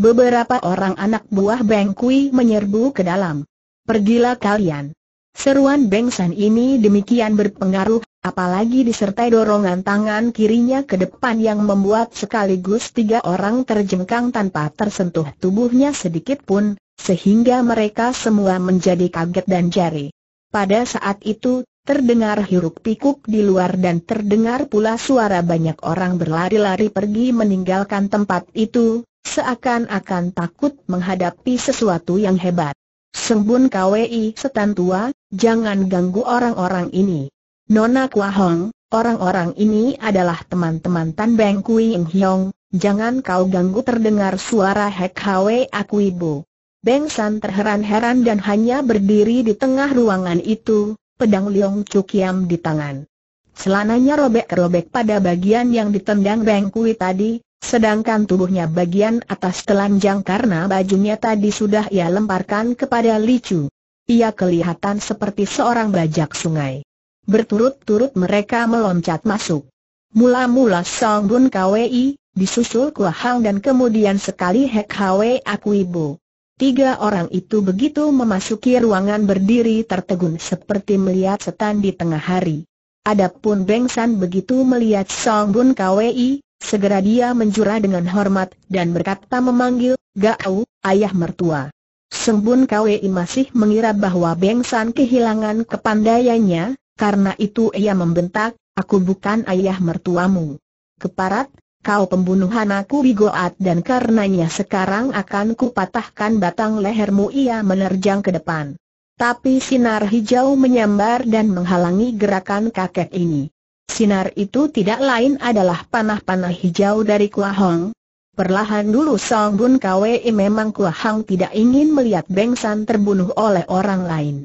Beberapa orang anak buah Beng Kui menyerbu ke dalam. Pergilah kalian. Seruan Beng San ini demikian berpengaruh, apalagi disertai dorongan tangan kirinya ke depan yang membuat sekaligus tiga orang terjengkang tanpa tersentuh tubuhnya sedikit pun, sehingga mereka semua menjadi kaget dan jari. Pada saat itu, terdengar hiruk pikuk di luar dan terdengar pula suara banyak orang berlari-lari pergi meninggalkan tempat itu, seakan-akan takut menghadapi sesuatu yang hebat. Sembun KWI setan tua, jangan ganggu orang-orang ini. Nona Kuahong, orang-orang ini adalah teman-teman Tan Beng Kui Ying Hiong, jangan kau ganggu terdengar suara Hek Hwe aku ibu. Beng San terheran-heran dan hanya berdiri di tengah ruangan itu, pedang Liong Yam di tangan. Selananya robek-robek pada bagian yang ditendang Beng Kui tadi, sedangkan tubuhnya bagian atas telanjang karena bajunya tadi sudah ia lemparkan kepada Li Chu. Ia kelihatan seperti seorang bajak sungai. Berturut-turut mereka meloncat masuk. Mula-mula Song Bun Kwei, disusul Hang dan kemudian sekali Hek Hwe Aku Ibu. Tiga orang itu begitu memasuki ruangan berdiri tertegun seperti melihat setan di tengah hari. Adapun Beng begitu melihat Song Bun Kwi, segera dia menjura dengan hormat dan berkata memanggil, Gao, ayah mertua. Song Bun Kwi masih mengira bahwa Beng kehilangan kepandaiannya, karena itu ia membentak, aku bukan ayah mertuamu. Keparat, kau pembunuhan aku Bigoat dan karenanya sekarang akan kupatahkan batang lehermu ia menerjang ke depan. Tapi sinar hijau menyambar dan menghalangi gerakan kakek ini. Sinar itu tidak lain adalah panah-panah hijau dari Kuahong. Perlahan dulu Song Bun Kwe eh, memang Kuahong tidak ingin melihat Beng San terbunuh oleh orang lain.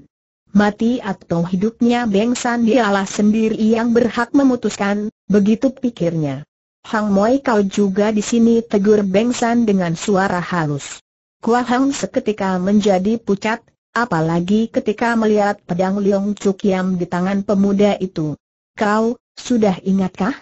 Mati atau hidupnya Beng San dialah sendiri yang berhak memutuskan, begitu pikirnya. Hang Moi kau juga di sini tegur Beng San dengan suara halus. Kua Hang seketika menjadi pucat, apalagi ketika melihat pedang Liong Chuk Yam di tangan pemuda itu. Kau, sudah ingatkah?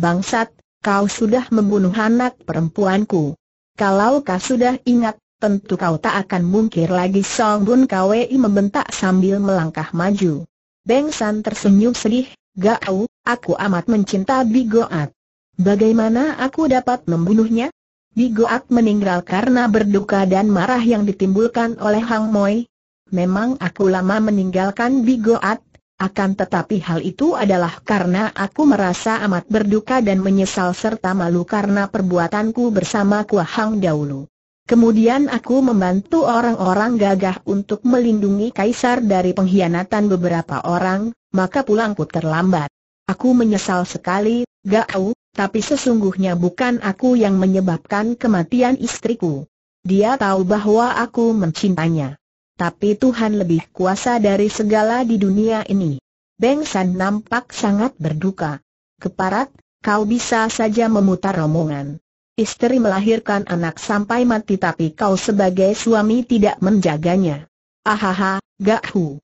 Bangsat, kau sudah membunuh anak perempuanku. Kalau kau sudah ingat, tentu kau tak akan mungkir lagi Song Bun Kwei membentak sambil melangkah maju. Beng San tersenyum sedih, Gao, aku amat mencinta Bigoat. Bagaimana aku dapat membunuhnya? Bigoak meninggal karena berduka dan marah yang ditimbulkan oleh Hang Moi. Memang aku lama meninggalkan Bigoat, akan tetapi hal itu adalah karena aku merasa amat berduka dan menyesal serta malu karena perbuatanku bersama kuah Hang dahulu. Kemudian aku membantu orang-orang gagah untuk melindungi kaisar dari pengkhianatan beberapa orang, maka pulangku terlambat. Aku menyesal sekali, Gao, tapi sesungguhnya bukan aku yang menyebabkan kematian istriku. Dia tahu bahwa aku mencintainya. Tapi Tuhan lebih kuasa dari segala di dunia ini. Beng San nampak sangat berduka. Keparat, kau bisa saja memutar omongan. Istri melahirkan anak sampai mati tapi kau sebagai suami tidak menjaganya. Ahaha, gak hu.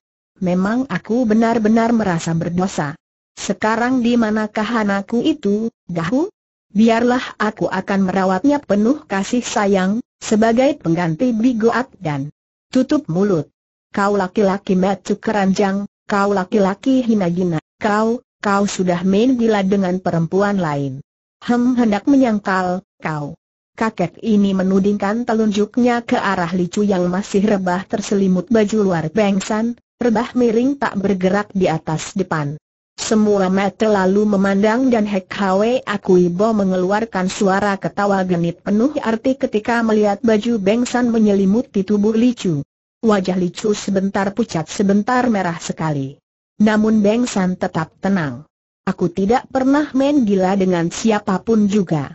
Memang aku benar-benar merasa berdosa. Sekarang di manakah anakku itu, Gahu? Biarlah aku akan merawatnya penuh kasih sayang, sebagai pengganti Bigoat dan tutup mulut. Kau laki-laki macu keranjang, kau laki-laki hina-hina, kau, kau sudah main gila dengan perempuan lain. Hem hendak menyangkal, kau. Kakek ini menudingkan telunjuknya ke arah Licu yang masih rebah terselimut baju luar bengsan, rebah miring tak bergerak di atas depan. Semua mata lalu memandang dan Hek Hwe Akuibo mengeluarkan suara ketawa genit penuh arti ketika melihat baju Bengsan menyelimuti tubuh Licu. Wajah Licu sebentar pucat sebentar merah sekali. Namun Bengsan tetap tenang. Aku tidak pernah main gila dengan siapapun juga.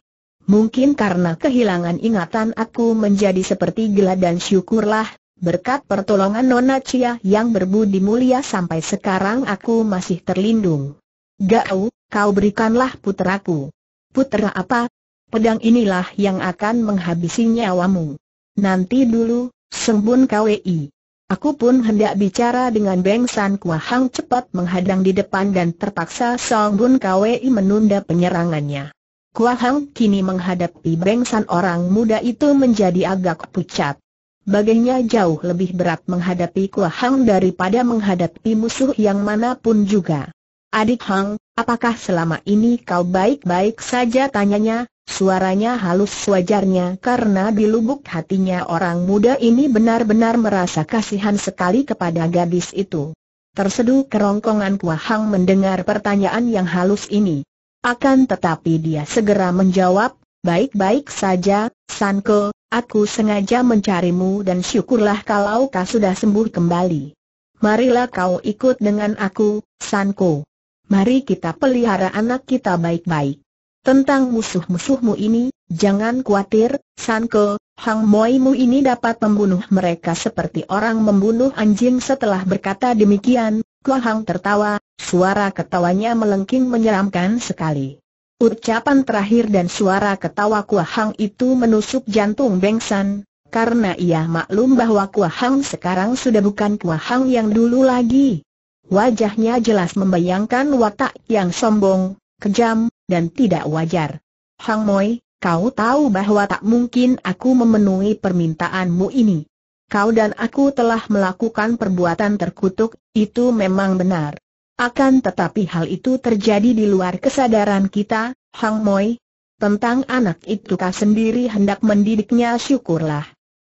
Mungkin karena kehilangan ingatan aku menjadi seperti gila dan syukurlah, berkat pertolongan Nona Cia yang berbudi mulia sampai sekarang aku masih terlindung. Gau, kau berikanlah puteraku. Putera apa? Pedang inilah yang akan menghabisi nyawamu. Nanti dulu, sembun KWI. Aku pun hendak bicara dengan Beng San Kua cepat menghadang di depan dan terpaksa Song Bun KWI menunda penyerangannya. Kuahang kini menghadapi Beng San orang muda itu menjadi agak pucat baginya jauh lebih berat menghadapi kuah Hang daripada menghadapi musuh yang manapun juga. Adik Hang, apakah selama ini kau baik-baik saja tanyanya, suaranya halus wajarnya, karena di lubuk hatinya orang muda ini benar-benar merasa kasihan sekali kepada gadis itu. Terseduh kerongkongan kuah Hang mendengar pertanyaan yang halus ini. Akan tetapi dia segera menjawab, baik-baik saja, Sanko, Aku sengaja mencarimu dan syukurlah kalau kau sudah sembuh kembali. Marilah kau ikut dengan aku, Sanko. Mari kita pelihara anak kita baik-baik. Tentang musuh-musuhmu ini, jangan khawatir, Sanko, Hang Moimu ini dapat membunuh mereka seperti orang membunuh anjing setelah berkata demikian, Hang tertawa, suara ketawanya melengking menyeramkan sekali. Ucapan terakhir dan suara ketawa Kuahang itu menusuk jantung Beng San, karena ia maklum bahwa kuahang sekarang sudah bukan kuahang yang dulu lagi. Wajahnya jelas membayangkan watak yang sombong, kejam, dan tidak wajar. Hang Moi, kau tahu bahwa tak mungkin aku memenuhi permintaanmu ini. Kau dan aku telah melakukan perbuatan terkutuk, itu memang benar. Akan tetapi hal itu terjadi di luar kesadaran kita, Hang Moi. Tentang anak itu kau sendiri hendak mendidiknya syukurlah.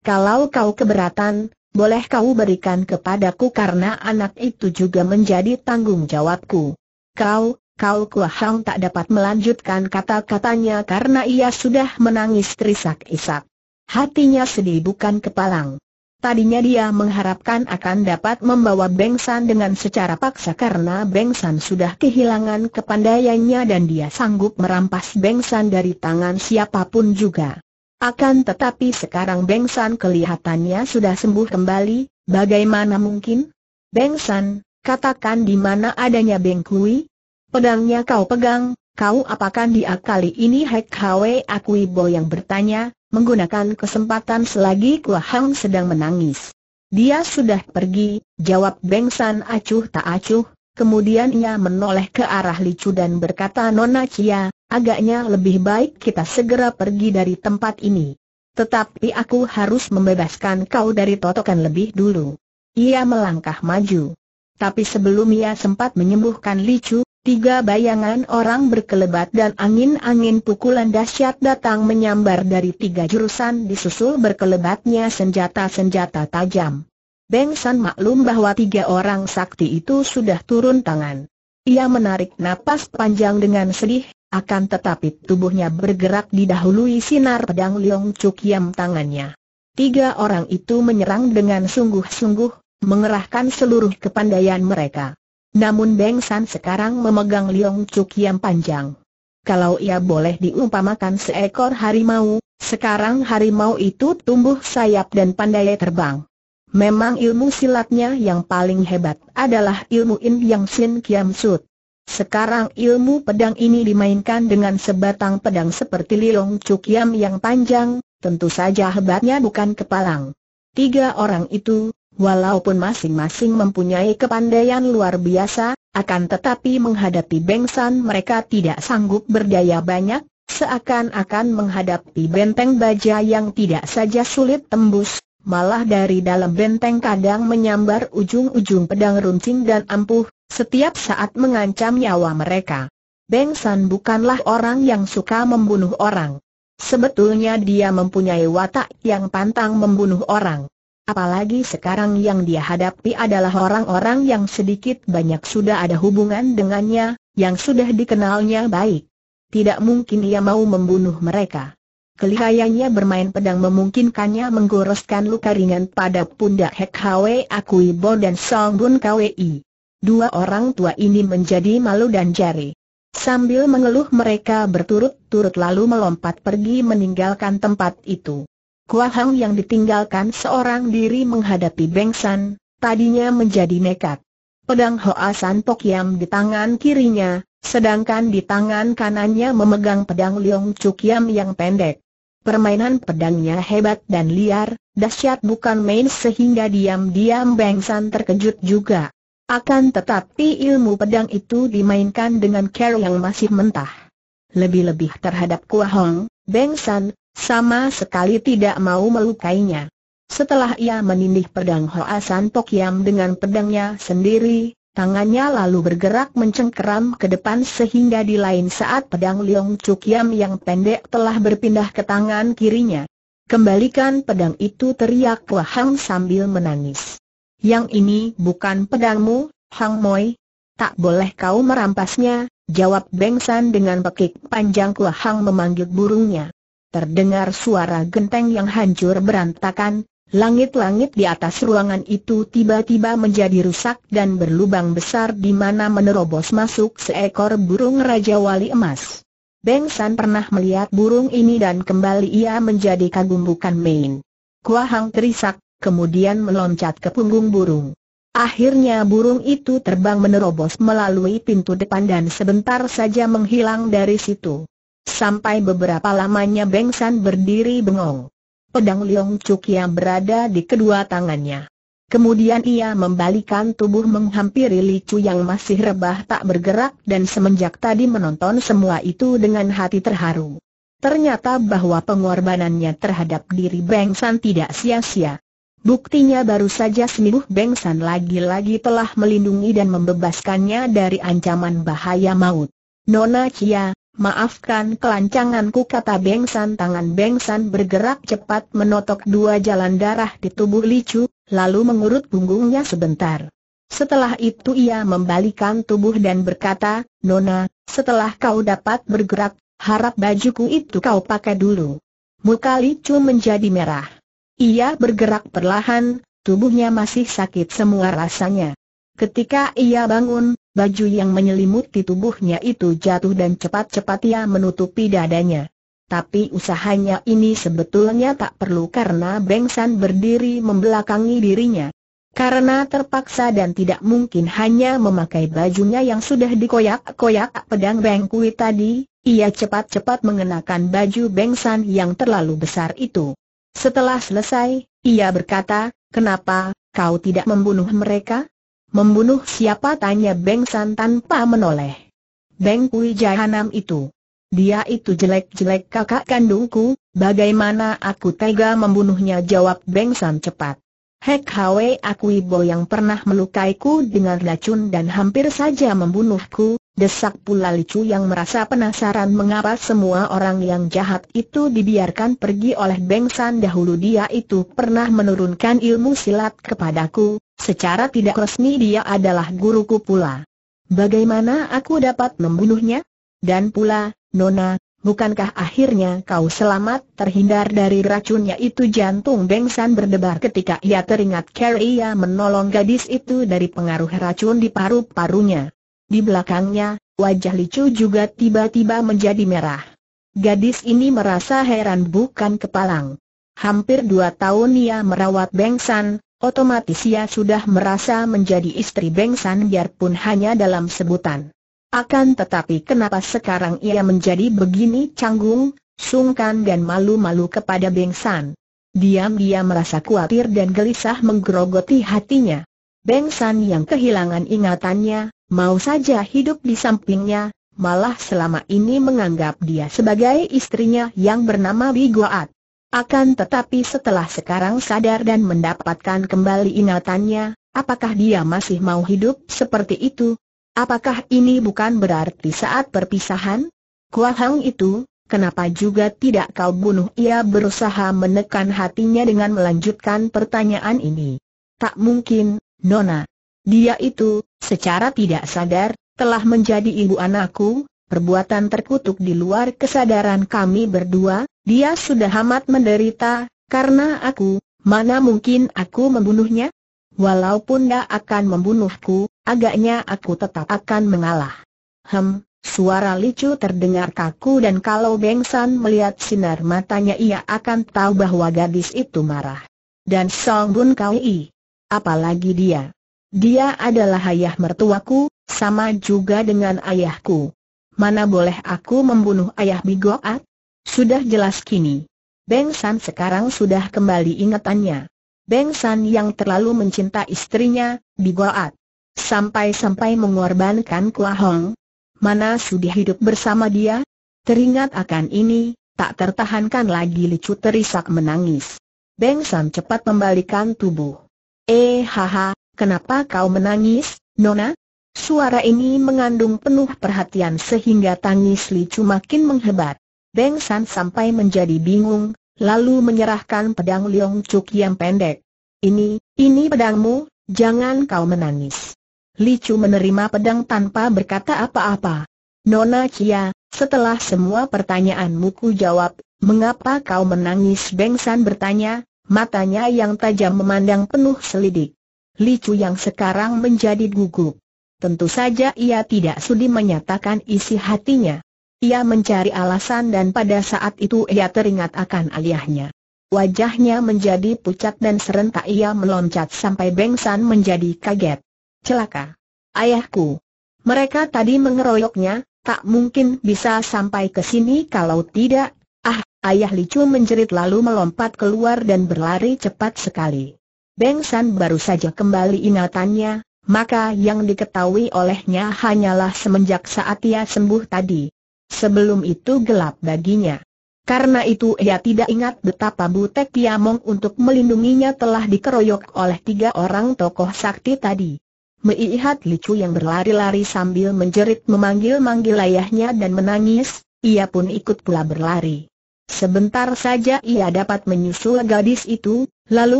Kalau kau keberatan, boleh kau berikan kepadaku karena anak itu juga menjadi tanggung jawabku. Kau, kau Hang tak dapat melanjutkan kata-katanya karena ia sudah menangis terisak-isak. Hatinya sedih bukan kepalang. Tadinya dia mengharapkan akan dapat membawa Bengsan dengan secara paksa karena Bengsan sudah kehilangan kepandaiannya dan dia sanggup merampas Bengsan dari tangan siapapun juga. Akan tetapi sekarang Bengsan kelihatannya sudah sembuh kembali, bagaimana mungkin? Bengsan, katakan di mana adanya Beng Kui? Pedangnya kau pegang, kau apakan diakali ini Hek Hwe Akui Bo yang bertanya, menggunakan kesempatan selagi Kua Hang sedang menangis. Dia sudah pergi, jawab Beng San acuh tak acuh, kemudian ia menoleh ke arah Licu dan berkata Nona Chia, agaknya lebih baik kita segera pergi dari tempat ini. Tetapi aku harus membebaskan kau dari totokan lebih dulu. Ia melangkah maju. Tapi sebelum ia sempat menyembuhkan Licu, Tiga bayangan orang berkelebat dan angin-angin pukulan dahsyat datang menyambar dari tiga jurusan disusul berkelebatnya senjata-senjata tajam. Beng San maklum bahwa tiga orang sakti itu sudah turun tangan. Ia menarik napas panjang dengan sedih, akan tetapi tubuhnya bergerak didahului sinar pedang Leong Chuk Yam tangannya. Tiga orang itu menyerang dengan sungguh-sungguh, mengerahkan seluruh kepandaian mereka. Namun Beng San sekarang memegang Liong Cuk yang panjang. Kalau ia boleh diumpamakan seekor harimau, sekarang harimau itu tumbuh sayap dan pandai terbang. Memang ilmu silatnya yang paling hebat adalah ilmu In Yang Sin Kiam Sut. Sekarang ilmu pedang ini dimainkan dengan sebatang pedang seperti Liong Cuk Yam yang panjang, tentu saja hebatnya bukan kepalang. Tiga orang itu, Walaupun masing-masing mempunyai kepandaian luar biasa, akan tetapi menghadapi bengsan mereka tidak sanggup berdaya banyak, seakan-akan menghadapi benteng baja yang tidak saja sulit tembus, malah dari dalam benteng kadang menyambar ujung-ujung pedang runcing dan ampuh, setiap saat mengancam nyawa mereka. Bengsan bukanlah orang yang suka membunuh orang. Sebetulnya dia mempunyai watak yang pantang membunuh orang. Apalagi sekarang yang dia hadapi adalah orang-orang yang sedikit banyak sudah ada hubungan dengannya, yang sudah dikenalnya baik. Tidak mungkin ia mau membunuh mereka. Kelihayanya bermain pedang memungkinkannya menggoreskan luka ringan pada pundak Hek Hwe Bo, dan Song Bun Kwi. Dua orang tua ini menjadi malu dan jari. Sambil mengeluh mereka berturut-turut lalu melompat pergi meninggalkan tempat itu. Hong yang ditinggalkan seorang diri menghadapi San, tadinya menjadi nekat. Pedang Hoa San Tok Yam di tangan kirinya, sedangkan di tangan kanannya memegang pedang Leong Chuk Yam yang pendek. Permainan pedangnya hebat dan liar, dahsyat bukan main sehingga diam-diam San terkejut juga. Akan tetapi ilmu pedang itu dimainkan dengan care yang masih mentah. Lebih-lebih terhadap Hong, Beng San, sama sekali tidak mau melukainya. Setelah ia menindih pedang Hoa San Tok Yam dengan pedangnya sendiri, Tangannya lalu bergerak mencengkeram ke depan sehingga di lain saat pedang Leong Chuk Yam yang pendek telah berpindah ke tangan kirinya. Kembalikan pedang itu teriak Hang sambil menangis. Yang ini bukan pedangmu, Hang Moi. Tak boleh kau merampasnya, jawab Beng San dengan pekik panjang Hang memanggil burungnya terdengar suara genteng yang hancur berantakan, langit-langit di atas ruangan itu tiba-tiba menjadi rusak dan berlubang besar di mana menerobos masuk seekor burung Raja Wali Emas. Beng San pernah melihat burung ini dan kembali ia menjadi kagum bukan main. Kuahang terisak, kemudian meloncat ke punggung burung. Akhirnya burung itu terbang menerobos melalui pintu depan dan sebentar saja menghilang dari situ. Sampai beberapa lamanya Beng San berdiri bengong. Pedang Liong Cuk yang berada di kedua tangannya. Kemudian ia membalikan tubuh menghampiri Li Chu yang masih rebah tak bergerak dan semenjak tadi menonton semua itu dengan hati terharu. Ternyata bahwa pengorbanannya terhadap diri Beng San tidak sia-sia. Buktinya baru saja semibuh Beng San lagi-lagi telah melindungi dan membebaskannya dari ancaman bahaya maut. Nona Chia. Maafkan kelancanganku kata Bengsan tangan Bengsan bergerak cepat menotok dua jalan darah di tubuh Licu, lalu mengurut punggungnya sebentar. Setelah itu ia membalikan tubuh dan berkata, Nona, setelah kau dapat bergerak, harap bajuku itu kau pakai dulu. Muka Licu menjadi merah. Ia bergerak perlahan, tubuhnya masih sakit semua rasanya. Ketika ia bangun, Baju yang menyelimuti tubuhnya itu jatuh dan cepat-cepat ia menutupi dadanya. Tapi usahanya ini sebetulnya tak perlu karena Bengsan berdiri membelakangi dirinya. Karena terpaksa dan tidak mungkin hanya memakai bajunya yang sudah dikoyak-koyak pedang Bengkui tadi, ia cepat-cepat mengenakan baju Bengsan yang terlalu besar itu. Setelah selesai, ia berkata, kenapa, kau tidak membunuh mereka? Membunuh siapa tanya Beng San tanpa menoleh. Beng Kui Jahanam itu. Dia itu jelek-jelek kakak kandungku, bagaimana aku tega membunuhnya jawab Beng San cepat. Hek Hwe akui Bo yang pernah melukaiku dengan racun dan hampir saja membunuhku, desak pula Licu yang merasa penasaran mengapa semua orang yang jahat itu dibiarkan pergi oleh Beng San dahulu dia itu pernah menurunkan ilmu silat kepadaku, Secara tidak resmi dia adalah guruku pula. Bagaimana aku dapat membunuhnya? Dan pula, Nona, bukankah akhirnya kau selamat terhindar dari racunnya itu jantung Bengsan berdebar ketika ia teringat Carrie menolong gadis itu dari pengaruh racun di paru-parunya. Di belakangnya, wajah Licu juga tiba-tiba menjadi merah. Gadis ini merasa heran bukan kepalang. Hampir dua tahun ia merawat Bengsan, Otomatis ia sudah merasa menjadi istri Bengsan biarpun hanya dalam sebutan. Akan tetapi kenapa sekarang ia menjadi begini canggung, sungkan dan malu-malu kepada Bengsan? Diam-diam merasa khawatir dan gelisah menggerogoti hatinya. Bengsan yang kehilangan ingatannya, mau saja hidup di sampingnya, malah selama ini menganggap dia sebagai istrinya yang bernama Bigoat. Akan tetapi setelah sekarang sadar dan mendapatkan kembali ingatannya, apakah dia masih mau hidup seperti itu? Apakah ini bukan berarti saat perpisahan? Kuahang itu, kenapa juga tidak kau bunuh? Ia berusaha menekan hatinya dengan melanjutkan pertanyaan ini. Tak mungkin, Nona. Dia itu, secara tidak sadar, telah menjadi ibu anakku, perbuatan terkutuk di luar kesadaran kami berdua, dia sudah amat menderita, karena aku, mana mungkin aku membunuhnya? Walaupun dia akan membunuhku, agaknya aku tetap akan mengalah. Hem, suara Licu terdengar kaku dan kalau Bengsan melihat sinar matanya ia akan tahu bahwa gadis itu marah. Dan Song Bun I. Apalagi dia. Dia adalah ayah mertuaku, sama juga dengan ayahku mana boleh aku membunuh ayah Bigoat? Sudah jelas kini. Beng San sekarang sudah kembali ingatannya. Beng San yang terlalu mencinta istrinya, Bigoat. Sampai-sampai mengorbankan Kua Hong. Mana sudi hidup bersama dia? Teringat akan ini, tak tertahankan lagi Licu terisak menangis. Beng San cepat membalikan tubuh. Eh haha, kenapa kau menangis, Nona? Suara ini mengandung penuh perhatian sehingga tangis Li Chu makin menghebat. Beng San sampai menjadi bingung, lalu menyerahkan pedang Liong Chu yang pendek. Ini, ini pedangmu, jangan kau menangis. Li Chu menerima pedang tanpa berkata apa-apa. Nona Chia, setelah semua pertanyaanmu ku jawab, mengapa kau menangis? Beng San bertanya, matanya yang tajam memandang penuh selidik. Li Chu yang sekarang menjadi gugup. Tentu saja ia tidak sudi menyatakan isi hatinya. Ia mencari alasan dan pada saat itu ia teringat akan ayahnya. Wajahnya menjadi pucat dan serentak ia meloncat sampai Bengsan menjadi kaget. Celaka! Ayahku! Mereka tadi mengeroyoknya, tak mungkin bisa sampai ke sini kalau tidak. Ah, ayah Licu menjerit lalu melompat keluar dan berlari cepat sekali. Bengsan baru saja kembali ingatannya, maka yang diketahui olehnya hanyalah semenjak saat ia sembuh tadi. Sebelum itu gelap baginya. Karena itu ia tidak ingat betapa Butek Piamong untuk melindunginya telah dikeroyok oleh tiga orang tokoh sakti tadi. Melihat Licu yang berlari-lari sambil menjerit memanggil-manggil ayahnya dan menangis, ia pun ikut pula berlari. Sebentar saja ia dapat menyusul gadis itu, lalu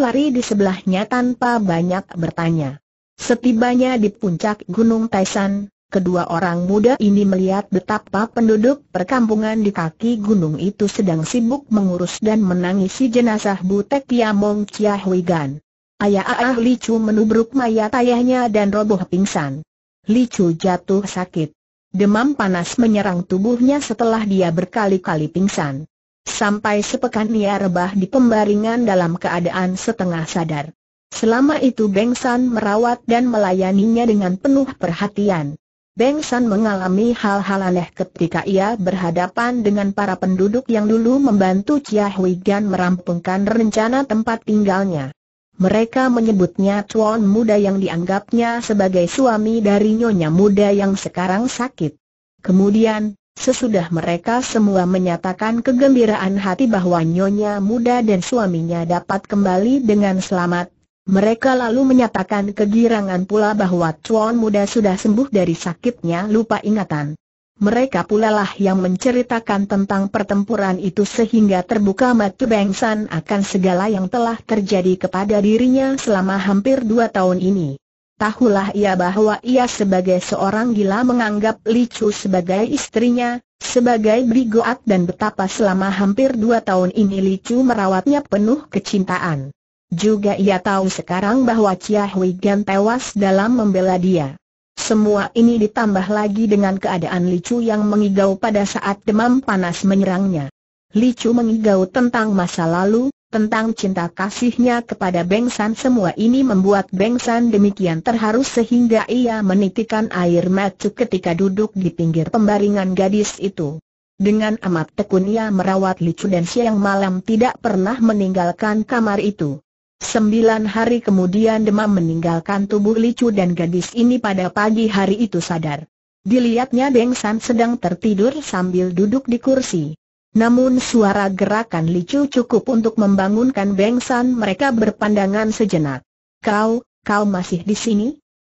lari di sebelahnya tanpa banyak bertanya. Setibanya di puncak Gunung Taisan, kedua orang muda ini melihat betapa penduduk perkampungan di kaki gunung itu sedang sibuk mengurus dan menangisi jenazah Butek Yamong Chia Hui Ayah Ah Li Chu menubruk mayat ayahnya dan roboh pingsan. Li Chu jatuh sakit. Demam panas menyerang tubuhnya setelah dia berkali-kali pingsan. Sampai sepekan ia rebah di pembaringan dalam keadaan setengah sadar. Selama itu Beng San merawat dan melayaninya dengan penuh perhatian. Beng San mengalami hal-hal aneh ketika ia berhadapan dengan para penduduk yang dulu membantu Chia Hui Gan merampungkan rencana tempat tinggalnya. Mereka menyebutnya tuan muda yang dianggapnya sebagai suami dari nyonya muda yang sekarang sakit. Kemudian, sesudah mereka semua menyatakan kegembiraan hati bahwa nyonya muda dan suaminya dapat kembali dengan selamat, mereka lalu menyatakan kegirangan pula bahwa Chuan muda sudah sembuh dari sakitnya lupa ingatan. Mereka pula lah yang menceritakan tentang pertempuran itu sehingga terbuka mata San akan segala yang telah terjadi kepada dirinya selama hampir dua tahun ini. Tahulah ia bahwa ia sebagai seorang gila menganggap Li Chu sebagai istrinya, sebagai bigoat dan betapa selama hampir dua tahun ini Li Chu merawatnya penuh kecintaan. Juga ia tahu sekarang bahwa Chia Hui Gan tewas dalam membela dia. Semua ini ditambah lagi dengan keadaan Chu yang mengigau pada saat demam panas menyerangnya. Chu mengigau tentang masa lalu, tentang cinta kasihnya kepada Beng San semua ini membuat Beng San demikian terharu sehingga ia menitikan air mata ketika duduk di pinggir pembaringan gadis itu. Dengan amat tekun ia merawat Chu dan siang malam tidak pernah meninggalkan kamar itu. Sembilan hari kemudian demam meninggalkan tubuh Licu dan gadis ini pada pagi hari itu sadar. Dilihatnya Beng San sedang tertidur sambil duduk di kursi. Namun suara gerakan Licu cukup untuk membangunkan Beng San mereka berpandangan sejenak. Kau, kau masih di sini?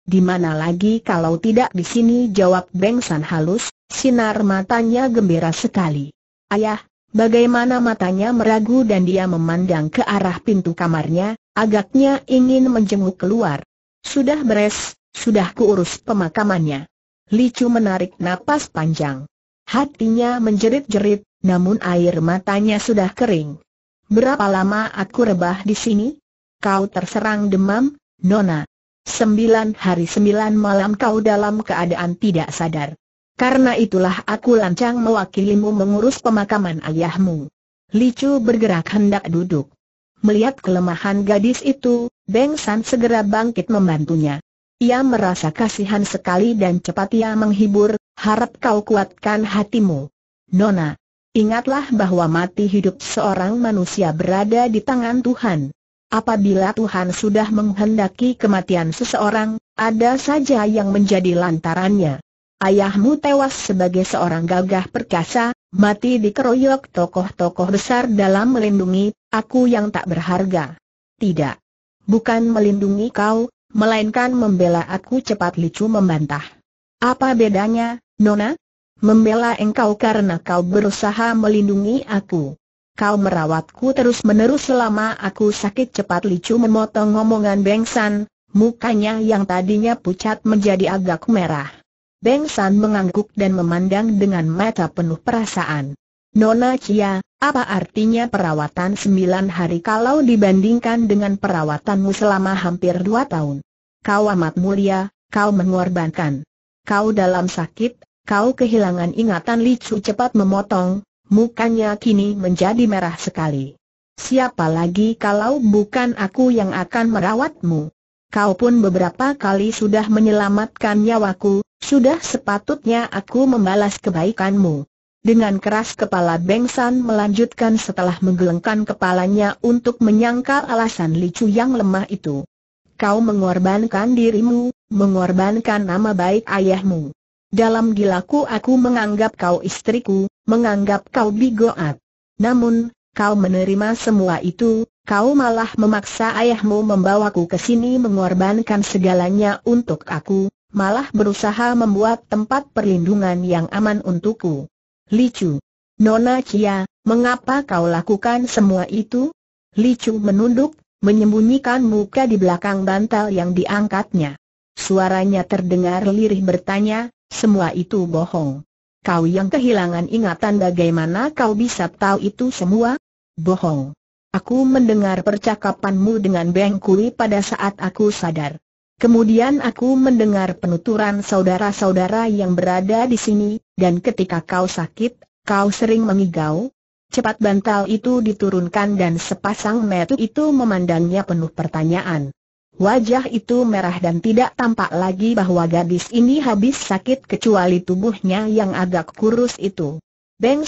Di mana lagi kalau tidak di sini jawab Beng San halus, sinar matanya gembira sekali. Ayah, Bagaimana matanya meragu dan dia memandang ke arah pintu kamarnya, agaknya ingin menjenguk keluar. Sudah beres, sudah kuurus pemakamannya. Licu menarik napas panjang. Hatinya menjerit-jerit, namun air matanya sudah kering. Berapa lama aku rebah di sini? Kau terserang demam, Nona. Sembilan hari sembilan malam kau dalam keadaan tidak sadar. Karena itulah aku lancang mewakilimu mengurus pemakaman ayahmu. Licu bergerak hendak duduk. Melihat kelemahan gadis itu, Beng San segera bangkit membantunya. Ia merasa kasihan sekali dan cepat ia menghibur, harap kau kuatkan hatimu. Nona, ingatlah bahwa mati hidup seorang manusia berada di tangan Tuhan. Apabila Tuhan sudah menghendaki kematian seseorang, ada saja yang menjadi lantarannya. Ayahmu tewas sebagai seorang gagah perkasa, mati dikeroyok tokoh-tokoh besar dalam melindungi, aku yang tak berharga. Tidak. Bukan melindungi kau, melainkan membela aku cepat licu membantah. Apa bedanya, Nona? Membela engkau karena kau berusaha melindungi aku. Kau merawatku terus-menerus selama aku sakit cepat licu memotong omongan Bengsan, mukanya yang tadinya pucat menjadi agak merah. Beng San mengangguk dan memandang dengan mata penuh perasaan. Nona Chia, apa artinya perawatan sembilan hari kalau dibandingkan dengan perawatanmu selama hampir dua tahun? Kau amat mulia, kau mengorbankan. Kau dalam sakit, kau kehilangan ingatan Licu cepat memotong, mukanya kini menjadi merah sekali. Siapa lagi kalau bukan aku yang akan merawatmu? Kau pun beberapa kali sudah menyelamatkan nyawaku, sudah sepatutnya aku membalas kebaikanmu. Dengan keras kepala Bengsan melanjutkan setelah menggelengkan kepalanya untuk menyangkal alasan licu yang lemah itu. Kau mengorbankan dirimu, mengorbankan nama baik ayahmu. Dalam gilaku aku menganggap kau istriku, menganggap kau bigoat. Namun, kau menerima semua itu, kau malah memaksa ayahmu membawaku ke sini mengorbankan segalanya untuk aku, malah berusaha membuat tempat perlindungan yang aman untukku. Licu. Nona Cia, mengapa kau lakukan semua itu? Licu menunduk, menyembunyikan muka di belakang bantal yang diangkatnya. Suaranya terdengar lirih bertanya, semua itu bohong. Kau yang kehilangan ingatan bagaimana kau bisa tahu itu semua? Bohong. Aku mendengar percakapanmu dengan Beng Kui pada saat aku sadar. Kemudian aku mendengar penuturan saudara-saudara yang berada di sini, dan ketika kau sakit, kau sering mengigau. Cepat bantal itu diturunkan dan sepasang metu itu memandangnya penuh pertanyaan. Wajah itu merah dan tidak tampak lagi bahwa gadis ini habis sakit kecuali tubuhnya yang agak kurus itu. Beng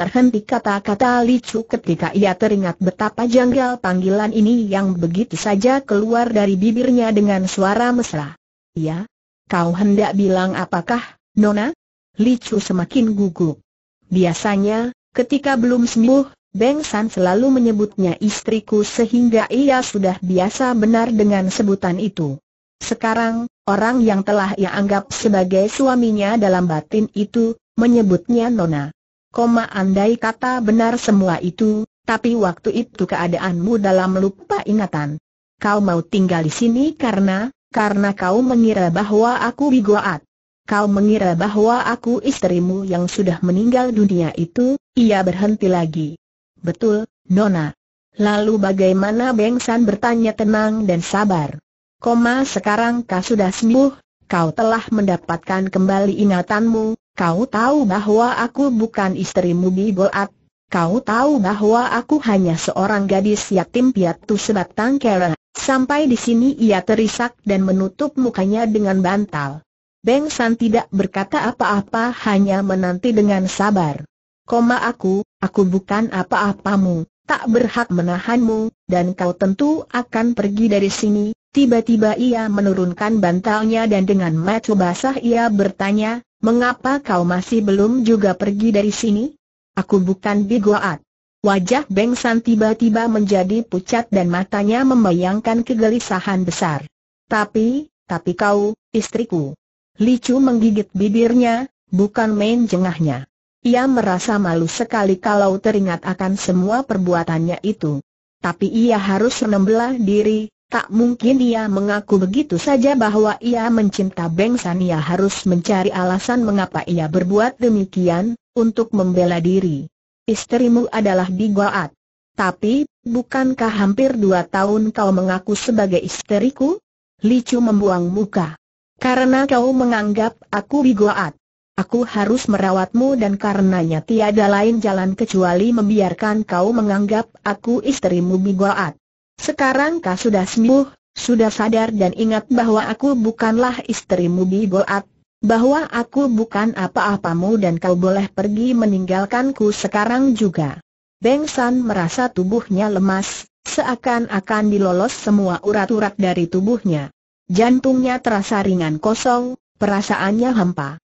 Terhenti kata-kata Licu ketika ia teringat betapa janggal panggilan ini yang begitu saja keluar dari bibirnya dengan suara mesra. Ya, kau hendak bilang apakah, Nona? Licu semakin gugup. Biasanya, ketika belum sembuh, Beng San selalu menyebutnya istriku sehingga ia sudah biasa benar dengan sebutan itu. Sekarang, orang yang telah ia anggap sebagai suaminya dalam batin itu, menyebutnya Nona. Koma andai kata benar semua itu, tapi waktu itu keadaanmu dalam lupa ingatan. Kau mau tinggal di sini karena, karena kau mengira bahwa aku bigoat. Kau mengira bahwa aku istrimu yang sudah meninggal dunia itu, ia berhenti lagi. Betul, Nona. Lalu bagaimana Bengsan bertanya tenang dan sabar. Koma sekarang kau sudah sembuh, kau telah mendapatkan kembali ingatanmu, Kau tahu bahwa aku bukan istrimu Bolat. Kau tahu bahwa aku hanya seorang gadis yatim piatu sebatang kera. Sampai di sini ia terisak dan menutup mukanya dengan bantal. Beng San tidak berkata apa-apa hanya menanti dengan sabar. Koma aku, aku bukan apa-apamu, tak berhak menahanmu, dan kau tentu akan pergi dari sini. Tiba-tiba ia menurunkan bantalnya dan dengan mata basah ia bertanya, Mengapa kau masih belum juga pergi dari sini? Aku bukan bigoat. Wajah Beng San tiba-tiba menjadi pucat dan matanya membayangkan kegelisahan besar. Tapi, tapi kau, istriku. Licu menggigit bibirnya, bukan main jengahnya. Ia merasa malu sekali kalau teringat akan semua perbuatannya itu. Tapi ia harus menembelah diri, Tak mungkin ia mengaku begitu saja bahwa ia mencinta Beng San ia harus mencari alasan mengapa ia berbuat demikian, untuk membela diri. Istrimu adalah Bigoat. Tapi, bukankah hampir dua tahun kau mengaku sebagai istriku? Licu membuang muka. Karena kau menganggap aku Bigoat. Aku harus merawatmu dan karenanya tiada lain jalan kecuali membiarkan kau menganggap aku istrimu Bigoat. Sekarang kau sudah sembuh, sudah sadar dan ingat bahwa aku bukanlah istrimu Biboat, bahwa aku bukan apa-apamu dan kau boleh pergi meninggalkanku sekarang juga. Beng San merasa tubuhnya lemas, seakan-akan dilolos semua urat-urat dari tubuhnya. Jantungnya terasa ringan kosong, perasaannya hampa.